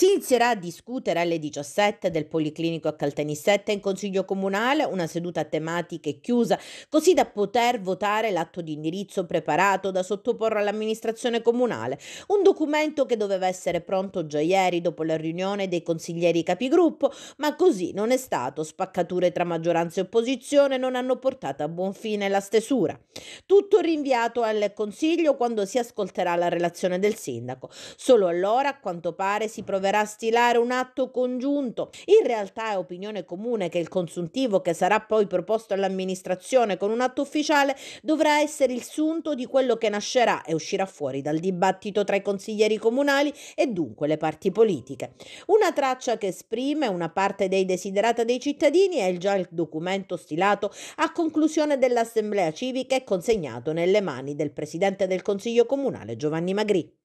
Si inizierà a discutere alle 17 del Policlinico a Caltanissetta in Consiglio Comunale una seduta tematica e chiusa, così da poter votare l'atto di indirizzo preparato da sottoporre all'amministrazione comunale, un documento che doveva essere pronto già ieri dopo la riunione dei consiglieri capigruppo, ma così non è stato, spaccature tra maggioranza e opposizione non hanno portato a buon fine la stesura. Tutto rinviato al Consiglio quando si ascolterà la relazione del sindaco. Solo allora, a quanto pare, si proverà a stilare un atto congiunto. In realtà è opinione comune che il consuntivo che sarà poi proposto all'amministrazione con un atto ufficiale dovrà essere il sunto di quello che nascerà e uscirà fuori dal dibattito tra i consiglieri comunali e dunque le parti politiche. Una traccia che esprime una parte dei desiderata dei cittadini è già il documento stilato a conclusione dell'assemblea civica e consegnato nelle mani del presidente del Consiglio Comunale Giovanni Magritte.